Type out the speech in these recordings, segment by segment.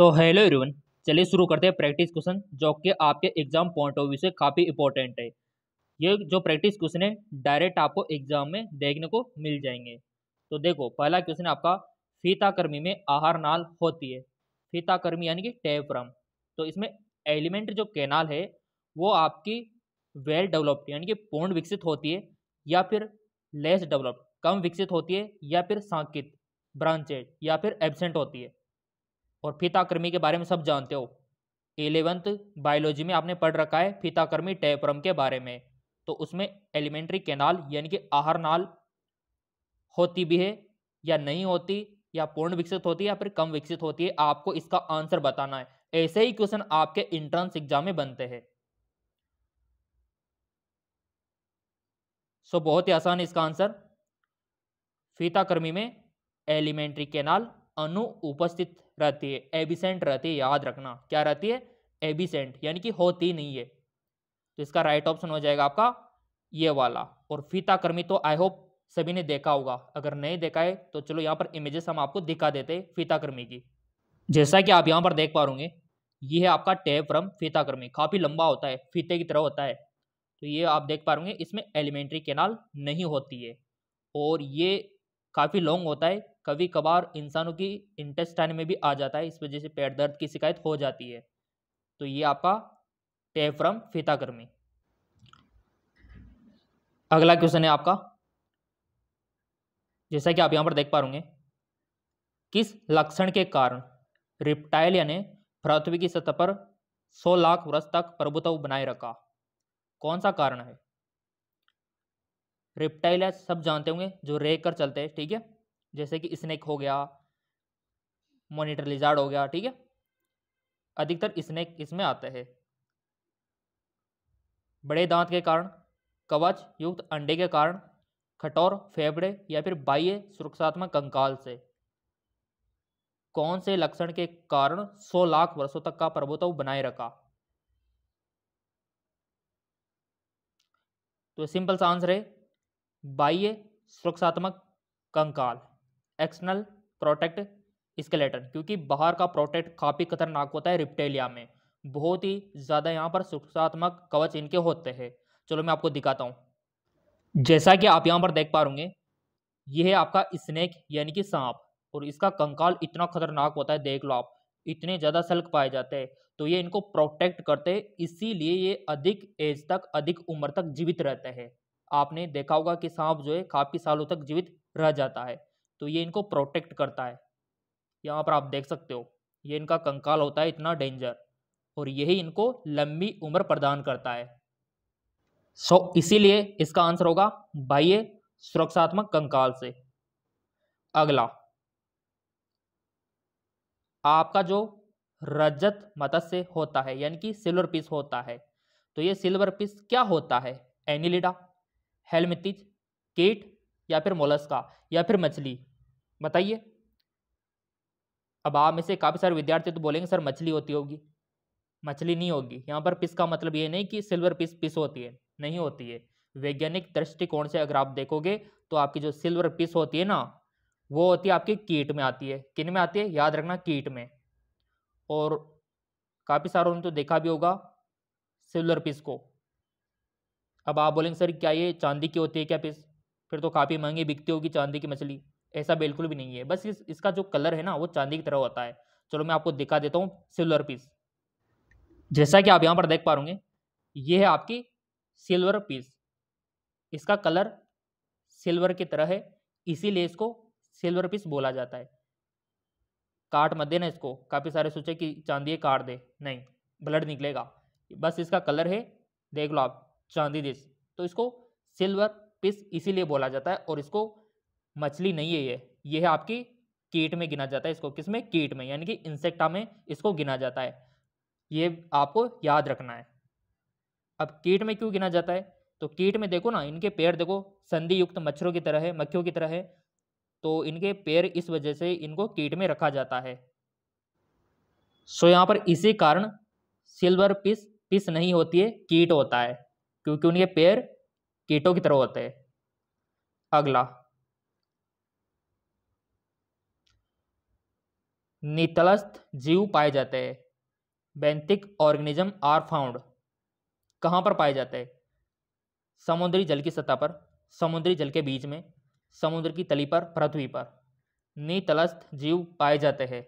so hello everyone चलिए शुरू करते हैं प्रैक्टिस क्वेश्चन जो कि आपके एग्जाम पॉइंट ऑफ व्यू से काफ़ी इंपॉर्टेंट है ये जो प्रैक्टिस क्वेश्चन है डायरेक्ट आपको एग्जाम में देखने को मिल जाएंगे तो देखो पहला क्वेश्चन आपका फीताकर्मी में आहार नाल होती है फीताकर्मी यानी कि टेपरम तो इसमें एलिमेंट जो कैनाल है वो आपकी वेल डेवलप्ड यानी कि पूर्ण विकसित होती है या फिर लेस डेवलप्ड कम विकसित होती है या फिर सांकित ब्रांचेड या फिर एबसेंट होती है और फीताकर्मी के बारे में सब जानते हो एलेवंथ बायोलॉजी में आपने पढ़ रखा है फीताकर्मी टेपरम के बारे में तो उसमें एलिमेंट्री कैनाल यानी कि आहार नाल होती भी है या नहीं होती या पूर्ण विकसित होती है या फिर कम विकसित होती है आपको इसका आंसर बताना है ऐसे ही क्वेश्चन आपके इंट्रेंस एग्जाम में बनते हैं सो बहुत ही आसान है इसका आंसर फीताकर्मी में एलिमेंट्री कैनाल अनु उपस्थित रहती है एबिसेंट रहती है याद रखना क्या रहती है एबिसेंट यानी कि होती नहीं है तो इसका राइट ऑप्शन हो जाएगा आपका ये वाला और फीता कर्मी तो आई होप सभी ने देखा होगा अगर नहीं देखा है तो चलो यहाँ पर इमेजेस हम आपको दिखा देते हैं फीताकर्मी की जैसा कि आप यहाँ पर देख पा रूंगे ये है आपका टेप फ्रॉम फीताकर्मी काफ़ी लंबा होता है फीते की तरह होता है तो ये आप देख पा रूंगे इसमें एलिमेंट्री केनाल नहीं होती है और ये काफ़ी लॉन्ग होता है कभी कभार इंसानों की इंटेस्टाइन में भी आ जाता है इस वजह से पेट दर्द की शिकायत हो जाती है तो ये आपका टेफ्रम फिताकर्मी अगला क्वेश्चन है आपका जैसा कि आप यहाँ पर देख पा होंगे किस लक्षण के कारण रिप्टाइल यानी पृथ्वी की सतह पर 100 लाख वर्ष तक प्रभुत्व बनाए रखा कौन सा कारण है रिप्टाइल सब जानते होंगे जो रे कर चलते हैं ठीक है जैसे कि स्नैक हो गया मोनिटर लिजार्ड हो गया ठीक है अधिकतर स्नैक इसमें आते हैं बड़े दांत के कारण कवच युक्त अंडे के कारण खटोर फेफड़े या फिर बाह्य सुरक्षात्मक कंकाल से कौन से लक्षण के कारण 100 लाख वर्षों तक का प्रभुत्व बनाए रखा तो सिंपल सा आंसर है बाह्य सुरक्षात्मक कंकाल एक्सटर्नल प्रोटेक्ट स्केलेटन क्योंकि बाहर का प्रोटेक्ट काफ़ी खतरनाक होता है रिप्टेलिया में बहुत ही ज़्यादा यहाँ पर सुरक्षात्मक कवच इनके होते हैं चलो मैं आपको दिखाता हूँ जैसा कि आप यहाँ पर देख पा रूंगे यह है आपका स्नेक यानी कि सांप और इसका कंकाल इतना खतरनाक होता है देख लो आप इतने ज़्यादा सल्क पाए जाते हैं तो ये इनको प्रोटेक्ट करते इसीलिए ये अधिक एज तक अधिक उम्र तक जीवित रहते हैं आपने देखा होगा कि सांप जो है काफ़ी सालों तक जीवित रह जाता है तो ये इनको प्रोटेक्ट करता है यहाँ पर आप देख सकते हो ये इनका कंकाल होता है इतना डेंजर और यही इनको लंबी उम्र प्रदान करता है सो so, इसीलिए इसका आंसर होगा बाह्य सुरक्षात्मक कंकाल से अगला आपका जो रजत मत्स्य होता है यानी कि सिल्वर पीस होता है तो ये सिल्वर पीस क्या होता है एनिलिडा हेलमितिज कीट या फिर मोलस्का या फिर मछली बताइए अब आप में से काफ़ी सारे विद्यार्थी तो बोलेंगे सर मछली होती होगी मछली नहीं होगी यहाँ पर पिस का मतलब ये नहीं कि सिल्वर पिस पिस होती है नहीं होती है वैज्ञानिक दृष्टिकोण से अगर आप देखोगे तो आपकी जो सिल्वर पिस होती है ना वो होती है आपकी कीट में आती है किन में आती है याद रखना कीट में और काफ़ी सारों ने तो देखा भी होगा सिल्वर पिस को अब आप बोलेंगे सर क्या ये चांदी की होती है क्या पिस फिर तो काफ़ी महंगी बिकती होगी चांदी की मछली ऐसा बिल्कुल भी नहीं है बस इस, इसका जो कलर है ना वो चांदी की तरह होता है चलो मैं आपको दिखा देता हूँ सिल्वर पीस जैसा कि आप यहाँ पर देख पा रूंगे ये है आपकी सिल्वर पीस इसका कलर सिल्वर की तरह है इसीलिए इसको सिल्वर पीस बोला जाता है काट मत देना इसको काफ़ी सारे सोचे कि चांदी काट दे नहीं ब्लड निकलेगा बस इसका कलर है देख लो आप चांदी दिस तो इसको सिल्वर पीस इसीलिए बोला जाता है और इसको मछली नहीं है ये ये है आपकी कीट में गिना जाता है इसको किस में कीट में यानी कि इंसेक्टा में इसको गिना जाता है ये आपको याद रखना है अब कीट में क्यों गिना जाता है तो कीट में देखो ना इनके पैर देखो संधि युक्त मच्छरों की तरह है मक्खियों की तरह है तो इनके पैर इस वजह से इनको कीट में रखा जाता है सो यहाँ पर इसी कारण सिल्वर पिस पिस नहीं होती है कीट होता है क्योंकि उनके पैर कीटों की तरह होते हैं अगला नितलस्थ जीव पाए जाते हैं बैंतिक ऑर्गेनिज्म आर फाउंड कहाँ पर पाए जाते हैं समुद्री जल की सतह पर समुद्री जल के बीच में समुद्र की तली पर पृथ्वी पर नितलस्थ जीव पाए जाते हैं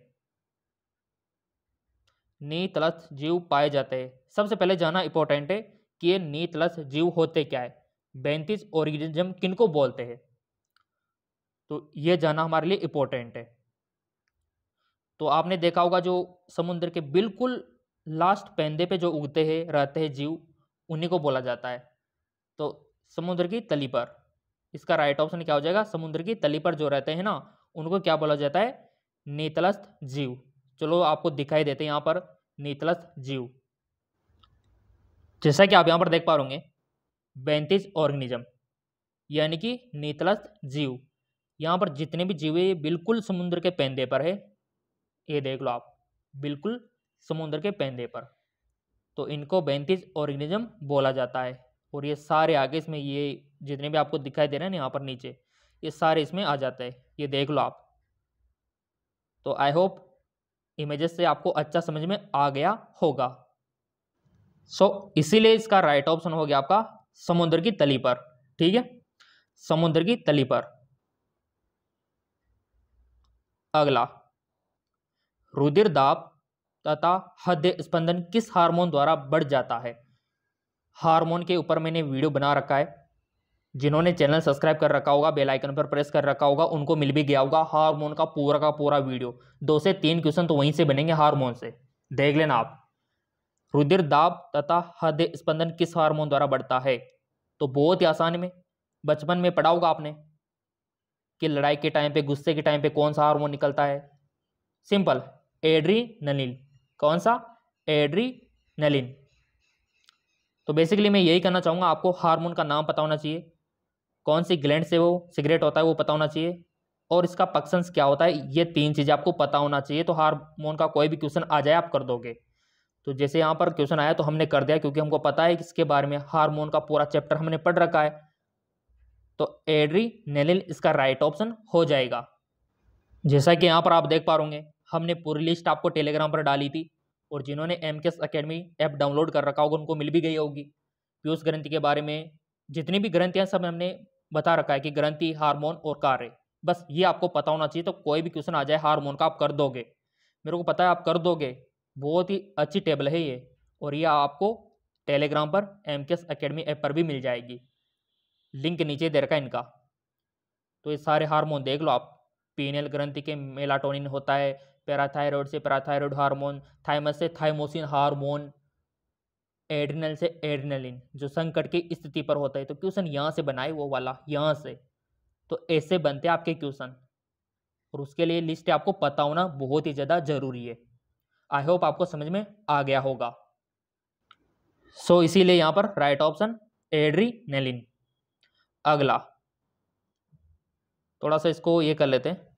नितलस्थ जीव पाए जाते हैं सबसे पहले जाना इंपॉर्टेंट है कि ये नितलस्थ जीव होते क्या है बैंतीस ऑर्गेनिज्म किनको बोलते हैं तो ये जाना हमारे लिए इंपॉर्टेंट है तो आपने देखा होगा जो समुद्र के बिल्कुल लास्ट पैंदे पे जो उगते हैं रहते हैं जीव उन्हीं को बोला जाता है तो समुद्र की तली पर इसका राइट ऑप्शन क्या हो जाएगा समुद्र की तली पर जो रहते हैं ना उनको क्या बोला जाता है नीतलस्थ जीव चलो आपको दिखाई देते हैं यहाँ पर नीतलस्थ जीव जैसा कि आप यहाँ पर देख पा रहे बैंतीस ऑर्गेनिज्म यानी कि नीतलस्थ जीव यहाँ पर जितने भी जीव है बिल्कुल समुद्र के पैंदे पर है ये देख लो आप बिल्कुल समुद्र के पैंदे पर तो इनको बैंतीस ऑर्गेनिज्म बोला जाता है और ये सारे आगे इसमें ये जितने भी आपको दिखाई दे रहे हैं यहाँ पर नीचे ये सारे इसमें आ जाते हैं ये देख लो आप तो आई होप इमेजेस से आपको अच्छा समझ में आ गया होगा सो so, इसीलिए इसका राइट ऑप्शन हो गया आपका समुद्र की तली पर ठीक है समुद्र की तली पर अगला रुधिर दाब तथा हृदय स्पंदन किस हार्मोन द्वारा बढ़ जाता है हार्मोन के ऊपर मैंने वीडियो बना रखा है जिन्होंने चैनल सब्सक्राइब कर रखा होगा बेल आइकन पर प्रेस कर रखा होगा उनको मिल भी गया होगा हार्मोन का पूरा का पूरा वीडियो दो से तीन क्वेश्चन तो वहीं से बनेंगे हार्मोन से देख लेना आप रुधिर दाब तथा हृदय स्पंदन किस हार्मोन द्वारा बढ़ता है तो बहुत ही आसान में बचपन में पढ़ा होगा आपने कि लड़ाई के टाइम पे गुस्से के टाइम पे कौन सा हार्मोन निकलता है सिंपल एड्रीनलिन कौन सा एड्रीनलिन तो बेसिकली मैं यही कहना चाहूँगा आपको हार्मोन का नाम पता होना चाहिए कौन सी ग्लैंड से वो सिगरेट होता है वो पता होना चाहिए और इसका पक्सन्स क्या होता है ये तीन चीज़ें आपको पता होना चाहिए तो हार्मोन का कोई भी क्वेश्चन आ जाए आप कर दोगे तो जैसे यहाँ पर क्वेश्चन आया तो हमने कर दिया क्योंकि हमको पता है कि इसके बारे में हारमोन का पूरा चैप्टर हमने पढ़ रखा है तो एड्री इसका राइट ऑप्शन हो जाएगा जैसा कि यहाँ पर आप देख पा होंगे हमने पूरी लिस्ट आपको टेलीग्राम पर डाली थी और जिन्होंने एम के एस अकेडमी ऐप डाउनलोड कर रखा होगा उनको मिल भी गई होगी पीयूष ग्रंथि के बारे में जितनी भी ग्रंथियाँ सब हमने बता रखा है कि ग्रंथि हार्मोन और कार्य बस ये आपको पता होना चाहिए तो कोई भी क्वेश्चन आ जाए हार्मोन का आप कर दोगे मेरे को पता है आप कर दोगे बहुत ही अच्छी टेबल है ये और ये आपको टेलीग्राम पर एम के एस अकेडमी ऐप पर भी मिल जाएगी लिंक नीचे दे रखा इनका तो ये सारे हार्मोन देख लो आप पीनल ग्रंथि के मेलाटोनिन होता है पैराथायरॉयड से पैराथायरॉयड हार्मोन थाइमस से थाइमोसिन हार्मोन एड्रिनल से एड्रिनलिन जो संकट की स्थिति पर होता है तो क्वेश्चन यहाँ से बनाए वो वाला यहाँ से तो ऐसे बनते हैं आपके क्वेश्चन और उसके लिए लिस्ट आपको पता होना बहुत ही ज़्यादा ज़रूरी है आई होप आपको समझ में आ गया होगा सो so, इसीलिए यहाँ पर राइट ऑप्शन एड्रीनेलिन अगला थोड़ा सा इसको ये कर लेते हैं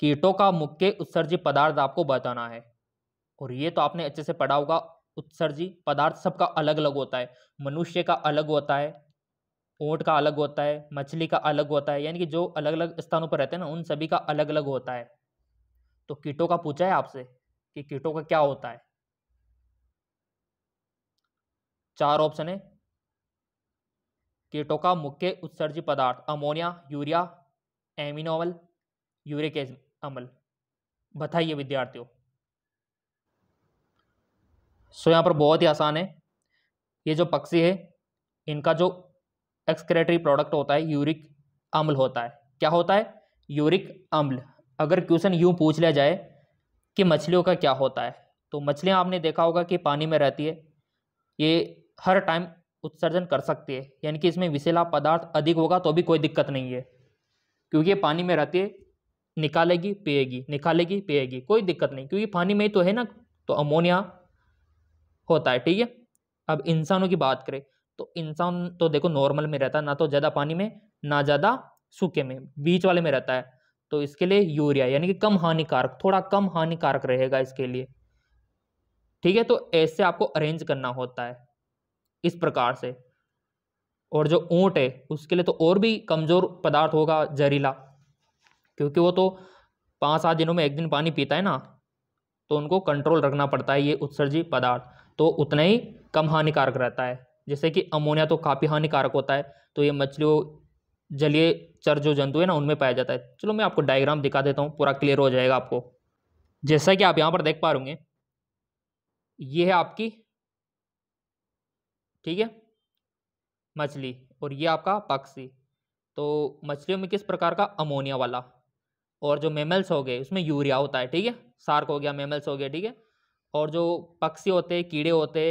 कीटों का मुख्य उत्सर्जी पदार्थ आपको बताना है और ये तो आपने अच्छे से पढ़ा होगा उत्सर्जी पदार्थ सबका अलग अलग होता है मनुष्य का अलग होता है ऊँट का अलग होता है मछली का अलग होता है यानी कि जो अलग अलग स्थानों पर रहते हैं ना उन सभी का अलग अलग होता है तो कीटों का पूछा है आपसे कि कीटों का क्या होता है चार ऑप्शन है कीटों का मुख्य उत्सर्जी पदार्थ अमोनिया यूरिया एमिनोवल यूरिक एसिड अमल बताइए विद्यार्थियों सो यहाँ पर बहुत ही आसान है ये जो पक्षी है इनका जो एक्सक्रेटरी प्रोडक्ट होता है यूरिक अम्ल होता है क्या होता है यूरिक अम्ल अगर क्वेश्चन यूँ पूछ लिया जाए कि मछलियों का क्या होता है तो मछलियाँ आपने देखा होगा कि पानी में रहती है ये हर टाइम उत्सर्जन कर सकती है यानी कि इसमें विशेला पदार्थ अधिक होगा तो भी कोई दिक्कत नहीं है क्योंकि ये पानी में रहती है निकालेगी पिएगी निकालेगी पिएगी कोई दिक्कत नहीं क्योंकि पानी में ही तो है ना तो अमोनिया होता है ठीक है अब इंसानों की बात करें तो इंसान तो देखो नॉर्मल में रहता है ना तो ज़्यादा पानी में ना ज़्यादा सूखे में बीच वाले में रहता है तो इसके लिए यूरिया यानी कि कम हानिकारक थोड़ा कम हानिकारक रहेगा इसके लिए ठीक है तो ऐसे आपको अरेंज करना होता है इस प्रकार से और जो ऊँट है उसके लिए तो और भी कमज़ोर पदार्थ होगा जहरीला क्योंकि वो तो पाँच सात दिनों में एक दिन पानी पीता है ना तो उनको कंट्रोल रखना पड़ता है ये उत्सर्जी पदार्थ तो उतना ही कम हानिकारक रहता है जैसे कि अमोनिया तो काफ़ी हानिकारक होता है तो ये मछलियों जलीय चर जो जंतु है ना उनमें पाया जाता है चलो मैं आपको डायग्राम दिखा देता हूँ पूरा क्लियर हो जाएगा आपको जैसा कि आप यहाँ पर देख पा रहे ये है आपकी ठीक है मछली और ये आपका पक्षी तो मछलियों में किस प्रकार का अमोनिया वाला और जो मेमल्स हो गए उसमें यूरिया होता है ठीक है सार्क हो गया मेमल्स हो गया ठीक है और जो पक्षी होते कीड़े होते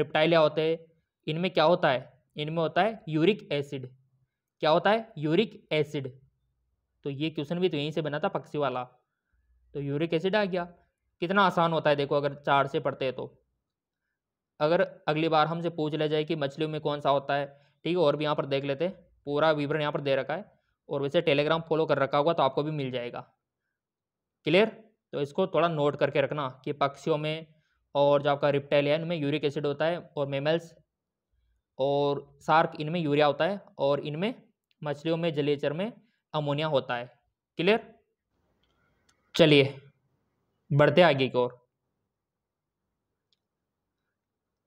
रिप्टाइलिया होते इनमें क्या होता है इनमें होता है यूरिक एसिड क्या होता है यूरिक एसिड तो ये क्वेश्चन भी तो यहीं से बना था पक्षी वाला तो यूरिक एसिड आ गया कितना आसान होता है देखो अगर चार से पढ़ते हैं तो अगर अगली बार हमसे पूछ लिया जाए कि मछलियों में कौन सा होता है ठीक है और भी यहाँ पर देख लेते हैं पूरा विवरण यहाँ पर दे रखा है और वैसे टेलीग्राम फॉलो कर रखा होगा तो आपको भी मिल जाएगा क्लियर तो इसको थोड़ा नोट करके रखना कि पक्षियों में और जो आपका है इनमें यूरिक एसिड होता है और मेमल्स और सार्क इनमें यूरिया होता है और इनमें मछलियों में जलेचर में अमोनिया होता है क्लियर चलिए बढ़ते आगे की ओर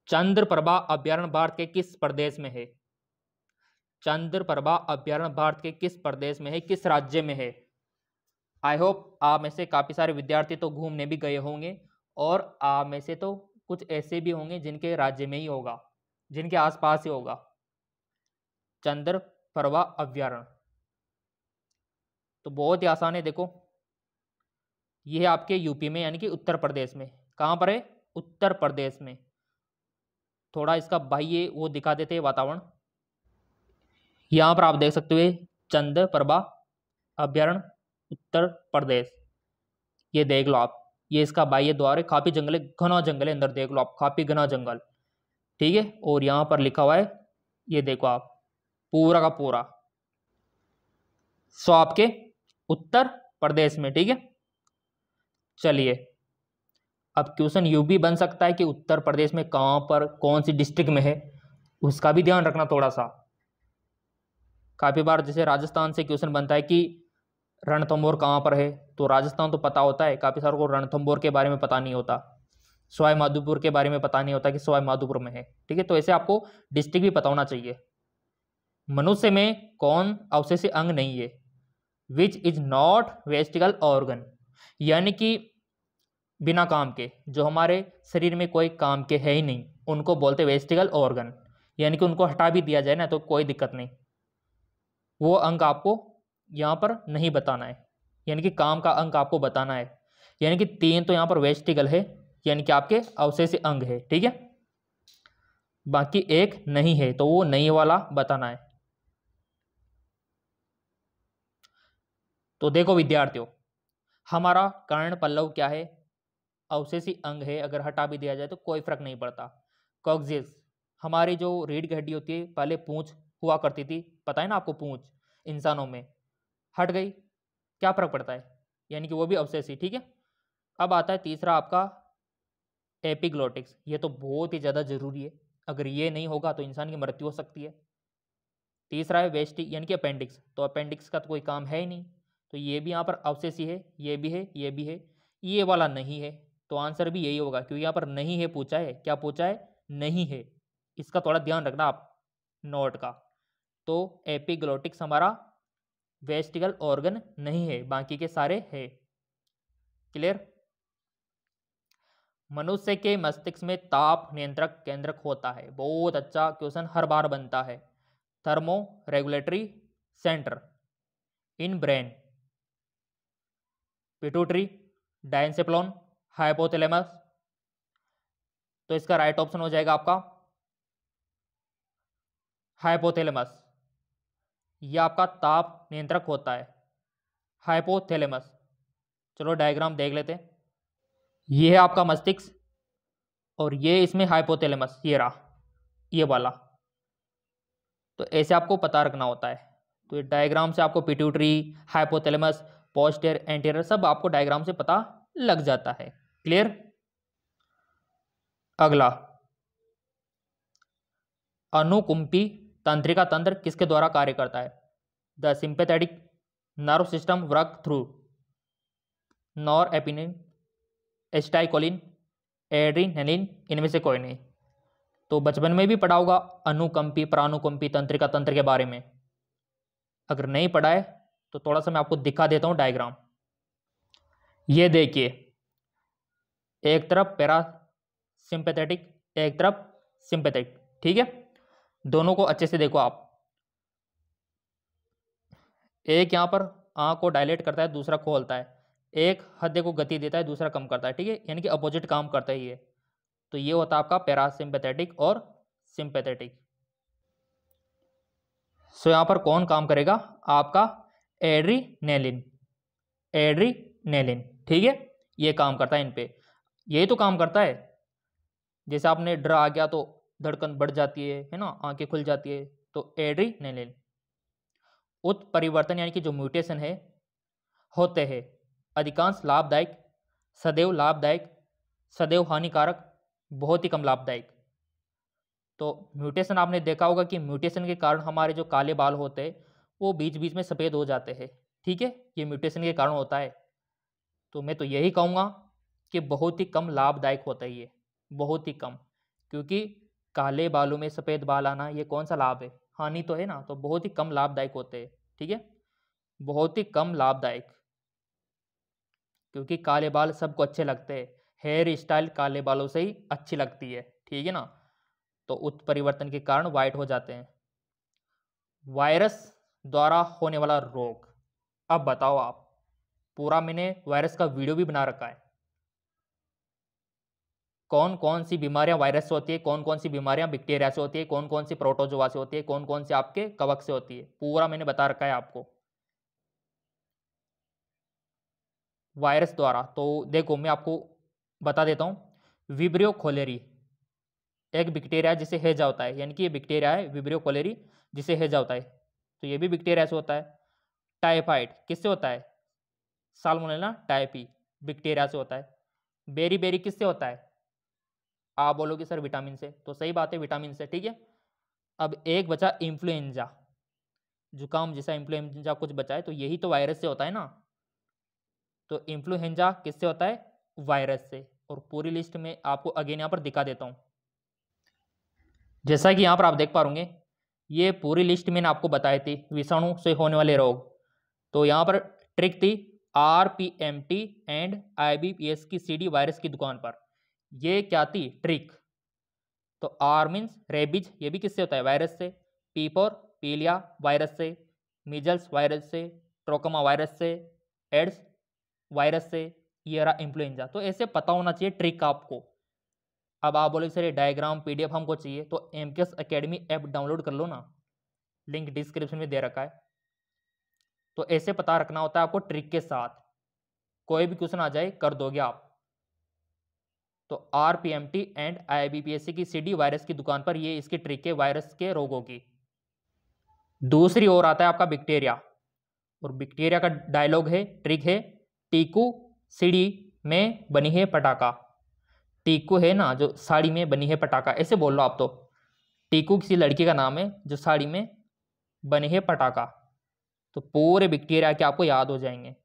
चंद्र प्रभा अभ्यारण भारत के किस प्रदेश में है प्रभा अभ्यारण भारत के किस प्रदेश में है किस राज्य में है आई होप आप में से काफ़ी सारे विद्यार्थी तो घूमने भी गए होंगे और आप में से तो कुछ ऐसे भी होंगे जिनके राज्य में ही होगा जिनके आसपास ही होगा चंद्र प्रभा अभ्यारण तो बहुत ही आसान है देखो ये है आपके यूपी में यानी कि उत्तर प्रदेश में कहाँ पर है उत्तर प्रदेश में थोड़ा इसका बाह्य वो दिखा देते हैं वातावरण यहाँ पर आप देख सकते हुए चंद प्रभा अभ्यारण उत्तर प्रदेश ये देख लो आप ये इसका बाह्य द्वार है काफ़ी जंगल है घना जंगल है अंदर देख लो आप काफ़ी घना जंगल ठीक है और यहाँ पर लिखा हुआ है ये देखो आप पूरा का पूरा सो आपके उत्तर प्रदेश में ठीक है चलिए अब क्वेश्चन यू भी बन सकता है कि उत्तर प्रदेश में कहाँ पर कौन सी डिस्ट्रिक्ट में है उसका भी ध्यान रखना थोड़ा सा काफ़ी बार जैसे राजस्थान से क्वेश्चन बनता है कि रणथम्बोर कहाँ पर है तो राजस्थान तो पता होता है काफ़ी सारों को रणथम्बोर के बारे में पता नहीं होता सवाई माधोपुर के बारे में पता नहीं होता कि सवाई माधोपुर में है ठीक है तो ऐसे आपको डिस्ट्रिक्ट भी पता होना चाहिए मनुष्य में कौन अवशेष अंग नहीं है which is not vestigial organ यानी कि बिना काम के जो हमारे शरीर में कोई काम के है ही नहीं उनको बोलते वेस्टिकल ऑर्गन यानी कि उनको हटा भी दिया जाए ना तो कोई दिक्कत नहीं वो अंक आपको यहाँ पर नहीं बताना है यानी कि काम का अंक आपको बताना है यानी कि तीन तो यहाँ पर वेजिटिकल है यानी कि आपके अवशेष अंग है ठीक है बाकी एक नहीं है तो वो नहीं वाला बताना है तो देखो विद्यार्थियों हमारा कर्ण पल्लव क्या है अवशेषी अंग है अगर हटा भी दिया जाए तो कोई फर्क नहीं पड़ता कॉक्सियस हमारी जो रीढ़ की हड्डी होती है पहले पूंछ हुआ करती थी पता है ना आपको पूंछ इंसानों में हट गई क्या फर्क पड़ता है यानी कि वो भी अवशेषी ठीक है अब आता है तीसरा आपका एपिग्लोटिक्स ये तो बहुत ही ज़्यादा ज़रूरी है अगर ये नहीं होगा तो इंसान की मृत्यु हो सकती है तीसरा है वेस्टिक यानी कि अपेंडिक्स तो अपेंडिक्स का तो कोई काम है ही नहीं तो ये भी यहाँ पर अवशेषी है ये भी है ये भी है ये वाला नहीं है तो आंसर भी यही होगा क्योंकि यहाँ पर नहीं है पूछा है क्या पूछा है नहीं है इसका थोड़ा ध्यान रखना आप नोट का तो एपिग्लोटिक्स हमारा वेस्टिकल ऑर्गन नहीं है बाकी के सारे है क्लियर मनुष्य के मस्तिष्क में ताप नियंत्रक केंद्रक होता है बहुत अच्छा क्वेश्चन हर बार बनता है thermoregulatory centre in brain pituitary diencephalon hypothalamus तो इसका राइट ऑप्शन हो जाएगा आपका हाइपोथेलेमस यह आपका ताप नियंत्रक होता है हाइपोथैलेमस चलो डायग्राम देख लेते हैं ये है आपका मस्तिष्क और ये इसमें हाइपोथैलेमस ये रहा ये वाला तो ऐसे आपको पता रखना होता है तो डायग्राम से आपको पिट्यूटरी हाइपोथैलेमस पोस्टर एंटीरियर सब आपको डायग्राम से पता लग जाता है क्लियर अगला अनुकुंपी तंत्रिका तंत्र किसके द्वारा कार्य करता है the sympathetic nerve system work through norepinephrine acetylcholine adrenaline इनमें से कोई नहीं तो बचपन में भी पढ़ा होगा अनुकंपी प्राणुकंपी तंत्रिका तंत्र के बारे में अगर नहीं पढ़ा है तो थोड़ा सा मैं आपको दिखा देता हूँ डायग्राम ये देखिए एक तरफ पैरा सिंपेथेटिक एक तरफ सिंपेथेटिक ठीक है दोनों को अच्छे से देखो आप एक यहाँ पर आँख को डायलेट करता है दूसरा खोलता है एक हृदय को गति देता है दूसरा कम करता है ठीक है यानी कि अपोजिट काम करता ही है तो ये होता है आपका पैरासिम्पैथेटिक और सिंपैथेटिक सो यहाँ पर कौन काम करेगा आपका एड्री नेलिन ठीक है ये काम करता है इन पर यही तो काम करता है जैसे आपने ड्र आ गया तो धड़कन बढ़ जाती है है ना आंखें खुल जाती है तो एड्रीनेलिन उत्परिवर्तन यानी कि जो म्यूटेशन है होते हैं अधिकांश लाभदायक सदैव लाभदायक सदैव हानिकारक बहुत ही कम लाभदायक तो म्यूटेशन आपने देखा होगा कि म्यूटेशन के कारण हमारे जो काले बाल होते हैं वो बीच बीच में सफ़ेद हो जाते हैं ठीक है ये म्यूटेशन के कारण होता है तो मैं तो यही कहूँगा कि बहुत ही कम लाभदायक होता है ये बहुत ही कम क्योंकि काले बालों में सफ़ेद बाल आना ये कौन सा लाभ है हानि तो है ना तो बहुत ही कम लाभदायक होते हैं ठीक है बहुत ही कम लाभदायक क्योंकि काले बाल सबको अच्छे लगते हैं हेयर स्टाइल काले बालों से ही अच्छी लगती है ठीक है ना तो उत्परिवर्तन के कारण वाइट हो जाते हैं वायरस द्वारा होने वाला रोग अब बताओ आप पूरा मैंने वायरस का वीडियो भी बना रखा है कौन कौन सी बीमारियां वायरस से होती है कौन कौन सी बीमारियां बैक्टीरिया से होती है कौन कौन सी प्रोटोजोवा से होती है कौन कौन सी आपके कवक से होती है पूरा मैंने बता रखा है आपको वायरस द्वारा तो देखो मैं आपको बता देता हूँ विब्रियो कोलेरी एक बैक्टीरिया जिसे हैजा होता है यानी कि ये बैक्टीरिया है विब्रियो कोलेरी जिसे हैजा होता है तो ये भी बैक्टीरिया से होता है टाइफाइड किससे होता है सालमोनेला टाइपी बैक्टीरिया से होता है बेरी बेरी किससे होता है आप बोलोगे सर विटामिन से तो सही बात है विटामिन से ठीक है अब एक बचा इन्फ्लुएंजा जुकाम जैसा इन्फ्लुएंजा कुछ बचा है तो यही तो वायरस से होता है ना तो इन्फ्लुएंजा किससे होता है वायरस से और पूरी लिस्ट में आपको अगेन यहाँ पर दिखा देता हूँ जैसा कि यहाँ पर आप देख पा रूंगे ये पूरी लिस्ट मैंने आपको बताई थी विषाणु से होने वाले रोग तो यहाँ पर ट्रिक थी R P M T and I B P S की सी डी वायरस की दुकान पर ये क्या थी ट्रिक तो आर मीन्स रेबिज ये भी किससे होता है वायरस से पी पीलिया वायरस से मिजल्स वायरस से ट्रोकोमा वायरस से एड्स वायरस से ये रहा इन्फ्लुएंजा तो ऐसे पता होना चाहिए ट्रिक आपको अब आप बोले सर डायग्राम पीडीएफ हमको चाहिए तो एम के एस अकेडमी ऐप डाउनलोड कर लो ना लिंक डिस्क्रिप्शन में दे रखा है तो ऐसे पता रखना होता है आपको ट्रिक के साथ कोई भी क्वेश्चन आ जाए कर दोगे आप तो R P M T and I B P S C की सीडी वायरस की दुकान पर ये इसकी ट्रिक है वायरस के रोगों की दूसरी ओर आता है आपका बैक्टीरिया और बैक्टीरिया का डायलॉग है ट्रिक है टीकू सीडी में बनी है पटाखा टीकू है ना जो साड़ी में बनी है पटाखा ऐसे बोल लो आप तो टीकू किसी लड़की का नाम है जो साड़ी में बने है पटाखा तो पूरे बैक्टीरिया के आपको याद हो जाएंगे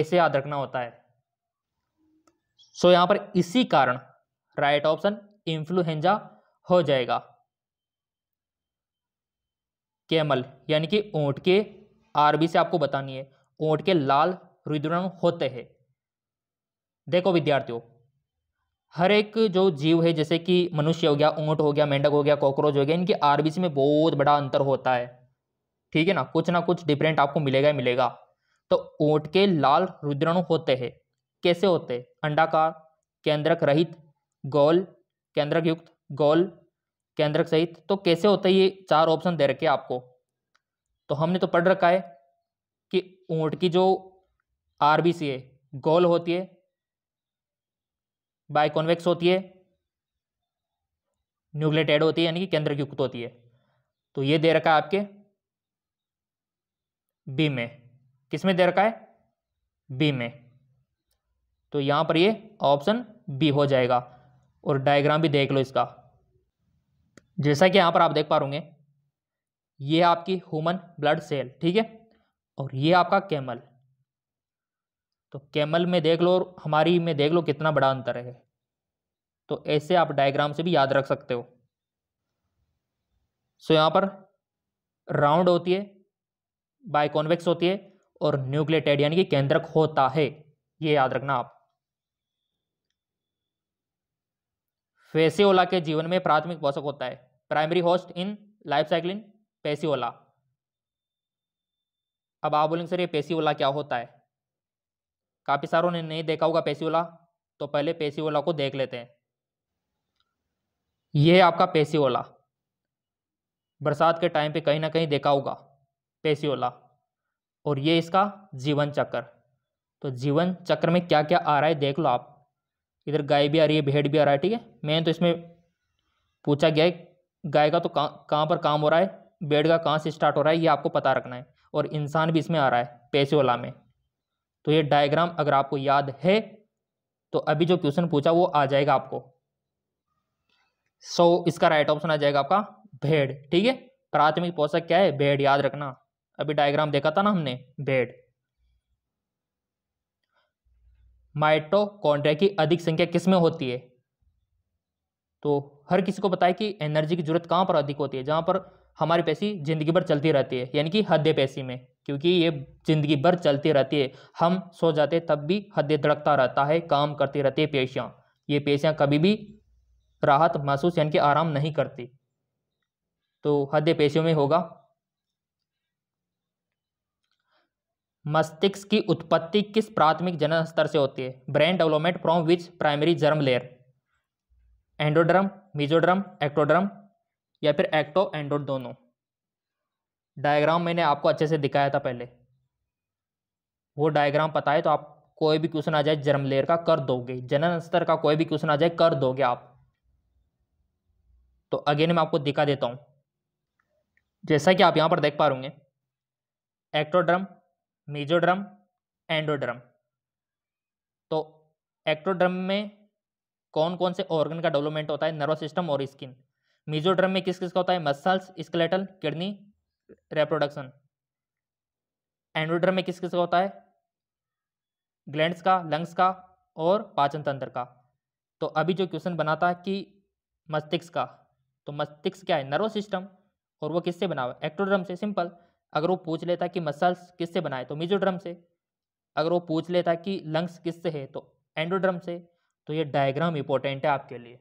ऐसे याद रखना होता है सो यहां पर इसी कारण राइट ऑप्शन इंफ्लुएंजा हो जाएगा कैमल यानी कि ऊंट के आरबी से आपको बतानी है ऊंट के लाल रुद्रण होते हैं देखो विद्यार्थियों हर एक जो जीव है जैसे कि मनुष्य हो गया ऊंट हो गया मेंढक हो गया कॉकरोच हो गया इनके आरबीसी में बहुत बड़ा अंतर होता है ठीक है ना कुछ ना कुछ डिफरेंट आपको मिलेगा ही मिलेगा तो ऊंट के लाल रुद्रणु होते हैं कैसे होते हैं अंडाकार केंद्रक रहित गोल केंद्रक युक्त गोल केंद्रक सहित तो कैसे होते ये चार ऑप्शन दे रखे आपको तो हमने तो पढ़ रखा है कि ऊँट की जो आर है गोल होती है बाइकॉन्वेक्स होती है न्यूक्लेटेड होती है यानी कि केंद्र युक्त होती है तो ये दे रखा है आपके बी में किस में दे रखा है बी में तो यहाँ पर ये ऑप्शन बी हो जाएगा और डायग्राम भी देख लो इसका जैसा कि यहाँ पर आप देख पा रूंगे ये आपकी ह्यूमन ब्लड सेल ठीक है और ये आपका कैमल तो कैमल में देख लो और हमारी में देख लो कितना बड़ा अंतर है तो ऐसे आप डायग्राम से भी याद रख सकते हो सो यहाँ पर राउंड होती है बाइकॉन्वेक्स होती है और न्यूक्लियटेड यानी कि केंद्रक होता है ये याद रखना आप फेसियोला के जीवन में प्राथमिक पोषक होता है primary host in life cycle Fasciola अब आप बोलेंगे सर ये पेसियोला क्या होता है काफ़ी सारों ने नहीं देखा होगा पेसियोला तो पहले पेसियोला को देख लेते हैं यह है आपका पेसियोला बरसात के टाइम पे कहीं ना कहीं देखा होगा पेसियोला और ये इसका जीवन चक्र तो जीवन चक्र में क्या क्या आ रहा है देख लो आप इधर गाय भी आ रही है भेड़ भी आ रहा है ठीक है मेन तो इसमें पूछा गया है गाय का तो कहाँ कहाँ पर काम हो रहा है भेड़ का कहाँ से स्टार्ट हो रहा है ये आपको पता रखना है और इंसान भी इसमें आ रहा है पैसे वाला में तो ये डायग्राम अगर आपको याद है तो अभी जो क्वेश्चन पूछा वो आ जाएगा आपको सो so, इसका राइट ऑप्शन आ जाएगा आपका भेड़ ठीक है प्राथमिक पोषक क्या है भेड़ याद रखना अभी डायग्राम देखा था ना हमने भेड़ माइटोकॉन्ड्रिया की अधिक संख्या किस में होती है तो हर किसी को पता है कि एनर्जी की जरूरत कहाँ पर अधिक होती है जहाँ पर हमारी पैसी जिंदगी भर चलती रहती है यानी कि हद्दे पैसी में क्योंकि ये ज़िंदगी भर चलती रहती है हम सो जाते तब भी हद्दे धड़कता रहता है काम करती रहती है पेशियाँ ये पेशियाँ कभी भी राहत महसूस यानी कि आराम नहीं करती तो हद्दे पेशियों में होगा मस्तिष्क की उत्पत्ति किस प्राथमिक जनन स्तर से होती है brain development from which primary germ layer endoderm mesoderm ectoderm या फिर एक्टो एंडोड दोनों डायग्राम मैंने आपको अच्छे से दिखाया था पहले वो डायग्राम पता है तो आप कोई भी क्वेश्चन आ जाए जर्म लेयर का कर दोगे जनन स्तर का कोई भी क्वेश्चन आ जाए कर दोगे आप तो अगेन मैं आपको दिखा देता हूँ जैसा कि आप यहाँ पर देख पा रूंगे एक्टोड्रम मेजोड्रम एंडोड्रम तो एक्टोड्रम में कौन कौन से ऑर्गन का डेवलपमेंट होता है नर्वस सिस्टम और स्किन मीजोड्रम में किस किस का होता है muscles skeletal kidney reproduction endoderm में किस किस का होता है ग्लैंड्स का लंग्स का और पाचन तंत्र का तो अभी जो क्वेश्चन बना था कि मस्तिष्क का तो मस्तिष्क क्या है नर्वस सिस्टम और वो किससे बना हुआ है एक्टोड्रम से सिंपल अगर वो पूछ लेता कि मसल्स किससे बनाए तो मिजोड्रम से अगर वो पूछ लेता कि लंग्स किससे है तो एंडोड्रम से तो ये डायग्राम इंपॉर्टेंट है आपके लिए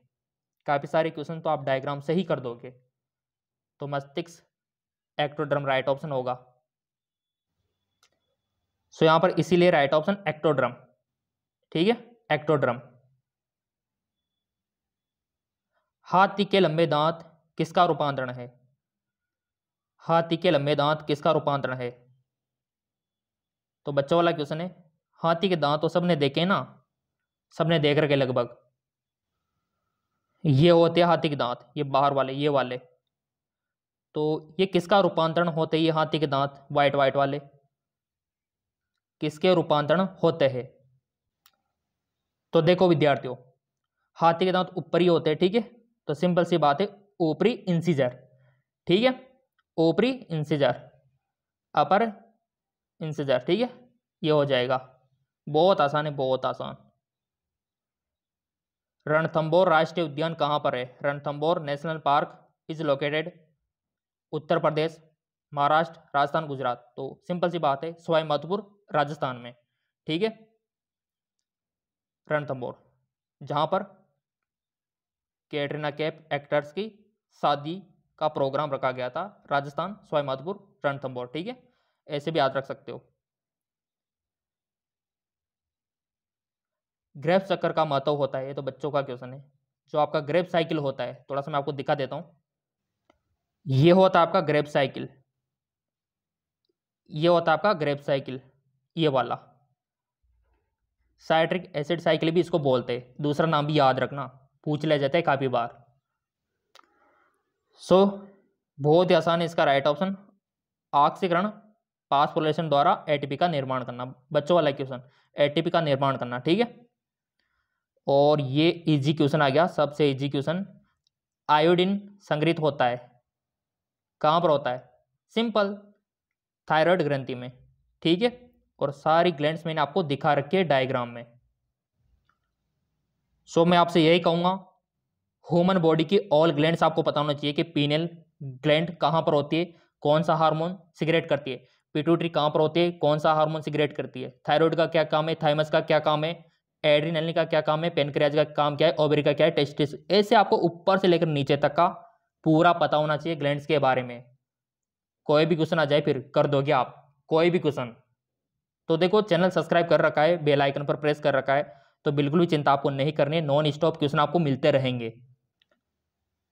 काफ़ी सारे क्वेश्चन तो आप डायग्राम से ही कर दोगे तो मस्तिष्क एक्टोड्रम राइट ऑप्शन होगा सो यहाँ पर इसीलिए राइट ऑप्शन एक्टोड्रम ठीक है एक्टोड्रम हाथी के लंबे दांत किसका रूपांतरण है हाथी के लंबे दांत किसका रूपांतरण है तो बच्चों वाला क्वेश्चन है हाथी के दांत तो सबने देखे ना सबने देख रखे लगभग ये होते हैं हाथी के दांत ये बाहर वाले ये वाले तो ये किसका रूपांतरण होते ये हाथी के दांत वाइट वाइट वाले किसके रूपांतरण होते हैं तो देखो विद्यार्थियों हाथी के दांत ऊपर ही होते हैं ठीक है तो सिंपल सी बात है ऊपरी इंसीजर ठीक है ओपरी इंसिजर अपर इंसिजर ठीक है ये हो जाएगा बहुत आसान है बहुत आसान रणथंबोर राष्ट्रीय उद्यान कहाँ पर है Ranthambore national park is located Uttar Pradesh Maharashtra Rajasthan Gujarat तो सिंपल सी बात है सवाई माधोपुर राजस्थान में ठीक है रणथंबोर जहाँ पर कैटरीना कैप एक्टर्स की शादी का प्रोग्राम रखा गया था राजस्थान स्वाईमाधपुर रणथम्बोर ठीक है ऐसे भी याद रख सकते हो ग्रेप चक्कर का महत्व होता है ये तो बच्चों का क्वेश्चन है जो आपका ग्रेप साइकिल होता है थोड़ा सा मैं आपको दिखा देता हूँ ये होता आपका ग्रेप साइकिल ये होता आपका ग्रेप साइकिल ये वाला साइट्रिक एसिड साइकिल भी इसको बोलते हैं दूसरा नाम भी याद रखना पूछ ले जाते हैं काफ़ी बार सो बहुत ही आसान है इसका राइट ऑप्शन ऑक्सीकरण पोलेशन द्वारा एटीपी का निर्माण करना बच्चों वाला क्वेश्चन एटीपी का निर्माण करना ठीक है और ये इजी क्वेश्चन आ गया सबसे इजी क्वेश्चन आयोडीन संग्रहित होता है कहाँ पर होता है सिंपल थायराइड ग्रंथि में ठीक है और सारी ग्लैंड्स मैंने आपको दिखा रखी है डायग्राम में सो so, मैं आपसे यही कहूँगा ह्यूमन बॉडी के ऑल ग्लैंड्स आपको पता होना चाहिए कि पीनल ग्लैंड कहाँ पर होती है कौन सा हार्मोन सिगरेट करती है पिट्यूटरी कहाँ पर होती है कौन सा हार्मोन सिगरेट करती है थायराइड का क्या काम है थाइमस का क्या काम है एड्रीनलिन का क्या काम है पेनक्रियाज का काम क्या है ओवरी का क्या है टेस्टिस ऐसे आपको ऊपर से लेकर नीचे तक का पूरा पता होना चाहिए ग्लैंड्स के बारे में कोई भी क्वेश्चन आ जाए फिर कर दोगे आप कोई भी क्वेश्चन तो देखो चैनल सब्सक्राइब कर रखा है बेल आइकन पर प्रेस कर रखा है तो बिल्कुल भी चिंता आपको नहीं करनी है नॉन स्टॉप क्वेश्चन आपको मिलते रहेंगे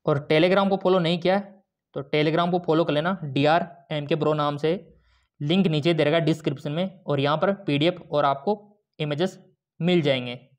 और टेलीग्राम को फॉलो नहीं किया है तो टेलीग्राम को फॉलो कर लेना डी आर एम के प्रो नाम से लिंक नीचे दे रहेगा डिस्क्रिप्शन में और यहाँ पर एफ और आपको इमेजेस मिल जाएंगे